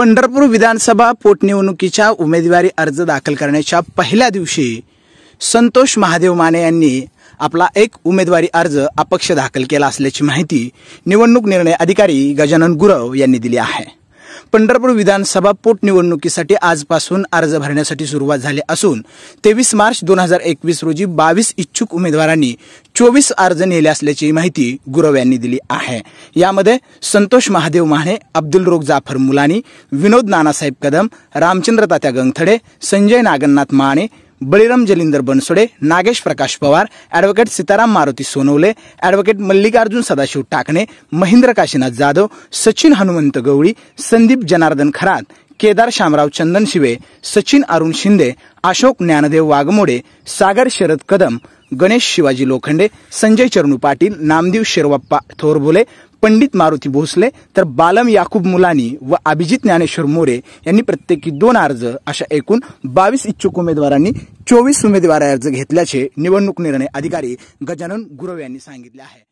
पंढरपूर विधानसभा पोटनिवडणुकीच्या उमेदवारी अर्ज दाखल करण्याच्या पहिल्या दिवशी संतोष महादेव माने यांनी आपला एक उमेदवारी अर्ज अपक्ष दाखल केला असल्याची माहिती निवडणूक निर्णय अधिकारी गजानन गुरव यांनी दिली आहे पंढरपूर विधानसभा पोटनिवडणुकीसाठी आजपासून अर्ज भरण्यासाठी सुरुवात झाली असून तेवीस मार्च दोन हजार एकवीस रोजी बावीस इच्छुक उमेदवारांनी चोवीस अर्ज नेले असल्याची माहिती गुरव यांनी दिली आहे यामध्ये संतोष महादेव माने अब्दुल रोग जाफर मुलानी विनोद नानासाहेब कदम रामचंद्र तात्या गंगथडे संजय नागनाथ माणे बळीराम जलिंदर बनसोडे नागेश प्रकाश पवार ॲडव्होकेट सीताराम मारुती सोनवले अॅडव्होकेट मल्लिकार्जुन सदाशिव टाकणे महेंद्र काशीनाथ जाधव सचिन हनुमंत गवळी संदीप जनार्दन खरात केदार शामराव चंदन शिवे सचिन अरुण शिंदे अशोक ज्ञानदेव वाघमोडे सागर शरद कदम गणेश शिवाजी लोखंडे संजय चरणू पाटील नामदेव शिरवाप्पा थोरबोले पंडित मारुती भोसले तर बालम याकूब मुलानी व अभिजित ज्ञानेश्वर मोरे यांनी प्रत्येकी दोन अर्ज अशा एकूण बावीस इच्छुक उमेदवारांनी चोवीस उमेदवार अर्ज घेतल्याचे निवडणूक निर्णय अधिकारी गजानन गुरव यांनी सांगितले आहे